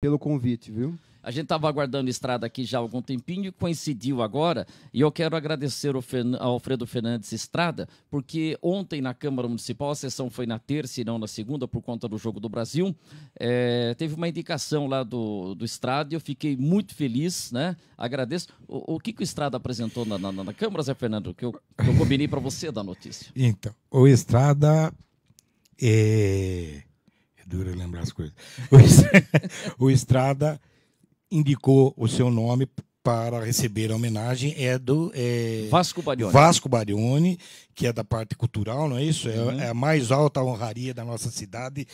pelo convite, viu? A gente estava aguardando estrada aqui já há algum tempinho e coincidiu agora. E eu quero agradecer ao, Fern... Alfredo Fernandes Estrada, porque ontem na Câmara Municipal, a sessão foi na terça e não na segunda, por conta do Jogo do Brasil. É... Teve uma indicação lá do, do Estrada e eu fiquei muito feliz, né? Agradeço. O, o que, que o Estrada apresentou na, na, na Câmara, Zé Fernando? Que eu, que eu combinei para você da notícia. Então, o Estrada. É dura lembrar as coisas. O Estrada indicou o seu nome para receber a homenagem é do é, Vasco Barione. Vasco Barione, que é da parte cultural, não é isso? É, uhum. é, a mais alta honraria da nossa cidade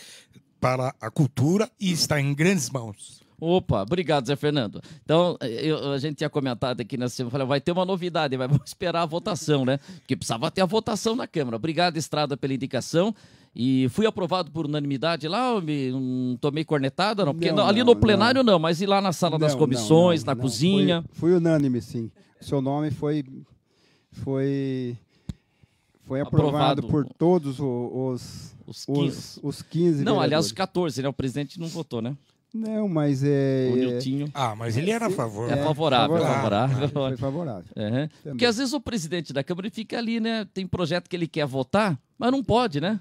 para a cultura e está em grandes mãos. Opa, obrigado, Zé Fernando. Então, eu, a gente tinha comentado aqui na semana, falei, vai ter uma novidade, vai esperar a votação, né? Porque precisava ter a votação na Câmara. Obrigado, Estrada, pela indicação. E fui aprovado por unanimidade lá, eu me, não tomei cornetada, não, porque não, não, ali no plenário não. mas e lá na sala das comissões, na cozinha. Fui unânime, sim. Seu nome foi foi foi aprovado, aprovado, por todos os, os, os 15. Os, os 15 Não, vereadores. aliás, os 14, né? O presidente não votou, né? Não, mas é. O é Niltinho. Ah, mas ele é, era a favor. É, é favorável, favorável. Ah, favorável. favorável. Uhum. Porque às vezes o presidente da Câmara fica ali, né? Tem projeto que ele quer votar, mas não pode, né?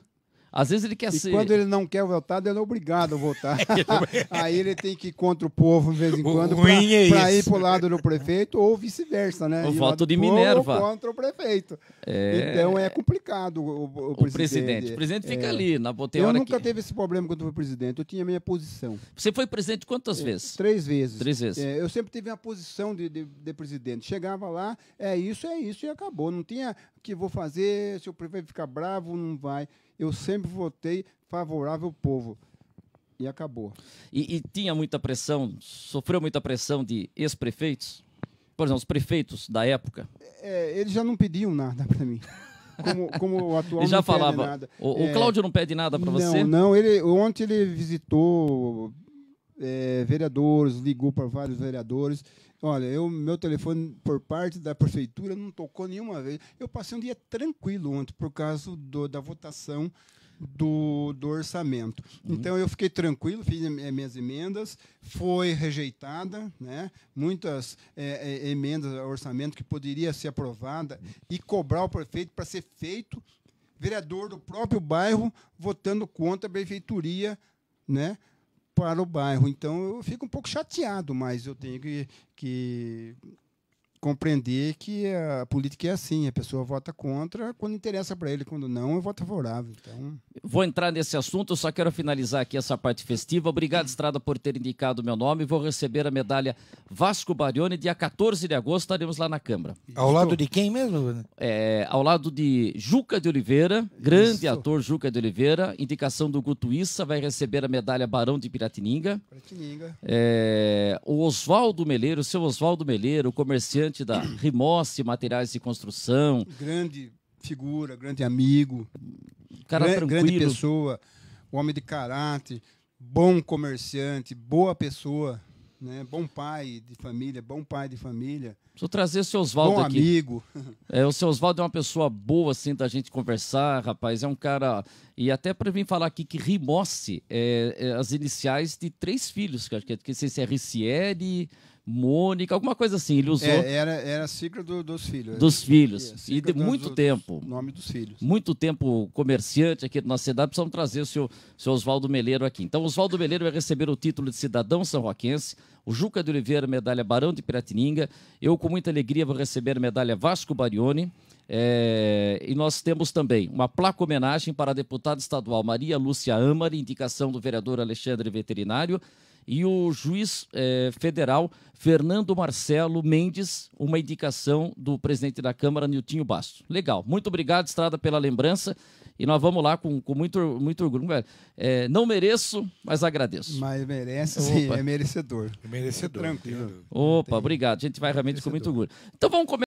Às vezes ele quer e ser. Quando ele não quer votar, ele é obrigado a votar. É Aí ele tem que ir contra o povo de vez em quando para é para ir pro lado do prefeito ou vice-versa, né? O ir voto de Minerva. contra o prefeito. É... Então é complicado o, o, o presidente. presidente. O presidente fica é... ali na tem Eu nunca que... teve esse problema quando fui presidente. Eu tinha minha posição. Você foi presidente quantas é, vezes? Três vezes. Três vezes. É, eu sempre tive a posição de, de, de presidente. Chegava lá, é isso, é isso e acabou. Não tinha que vou fazer, se o prefeito ficar bravo, não vai. Eu sempre sempre votei favorável ao povo. E acabou. E, e tinha muita pressão, sofreu muita pressão de ex-prefeitos? Por exemplo, os prefeitos da época? É, eles já não pediam nada para mim. Como, como, o atual ele já falava, O, é, o Cláudio não pede nada para você? Não, não. Ele, ontem ele visitou é, vereadores, ligou para vários vereadores. Olha, eu, meu telefone, por parte da prefeitura, não tocou nenhuma vez. Eu passei um dia tranquilo ontem, por causa do, da votação do, do orçamento. Uhum. Então eu fiquei tranquilo, fiz minhas emendas, foi rejeitada, né? muitas é, é emendas ao orçamento que poderia ser aprovada e cobrar o prefeito para ser feito vereador do próprio bairro votando contra a prefeitura, né? para o bairro. Então eu fico um pouco chateado, mas eu tenho que, que compreender que a política é assim, a pessoa vota contra quando interessa para ele, quando não, eu voto favorável. Então... Vou entrar nesse assunto, só quero finalizar aqui essa parte festiva. Obrigado, Estrada, por ter indicado meu nome. Vou receber a medalha Vasco Barione, dia 14 de agosto, estaremos lá na Câmara. Ao lado de quem mesmo? Né? É, ao lado de Juca de Oliveira, grande Isso. ator Juca de Oliveira, indicação do Guto Issa, vai receber a medalha Barão de Piratininga. Piratininga. É, o Oswaldo Meleiro, seu Oswaldo Meleiro, comerciante Atlântida, Rimosse Materiais de Construção. Grande figura, grande amigo. Cara gran, tranquilo. Grande pessoa, homem de caráter, bom comerciante, boa pessoa, né? bom pai de família, bom pai de família. Preciso trazer o seu Oswaldo aqui. amigo. É, o seu Oswaldo é uma pessoa boa, assim, da gente conversar, rapaz. É um cara. E até para vir falar aqui que Rimosse é, é, as iniciais de três filhos, que acho que, é, que sei se é Ricieri, Mônica, alguma coisa assim. Ele usou. É, era, era a sigla do, dos filhos. Dos filhos. e de muito dos, tempo. Nome dos filhos. Muito tempo comerciante aqui da nossa cidade. Precisamos trazer o seu, Oswaldo Meleiro aqui. Então, Oswaldo Meleiro vai receber o título de cidadão são roquense. O Juca de Oliveira, medalha Barão de Piratininga. Eu, com muita alegria, vou receber a medalha Vasco Barione. É, e nós temos também uma placa homenagem para a deputada estadual Maria Lúcia Amari, indicação do vereador Alexandre Veterinário, e o juiz eh, federal Fernando Marcelo Mendes, uma indicação do presidente da Câmara, Niltinho Basto. Legal. Muito obrigado, Estrada, pela lembrança. E nós vamos lá com, com muito, muito orgulho. É? é, não mereço, mas agradeço. Mas merece, Opa. sim, é merecedor. É merecedor. Tranquilo. Opa, obrigado. A gente vai realmente merecedor. com muito orgulho. Então vamos começar.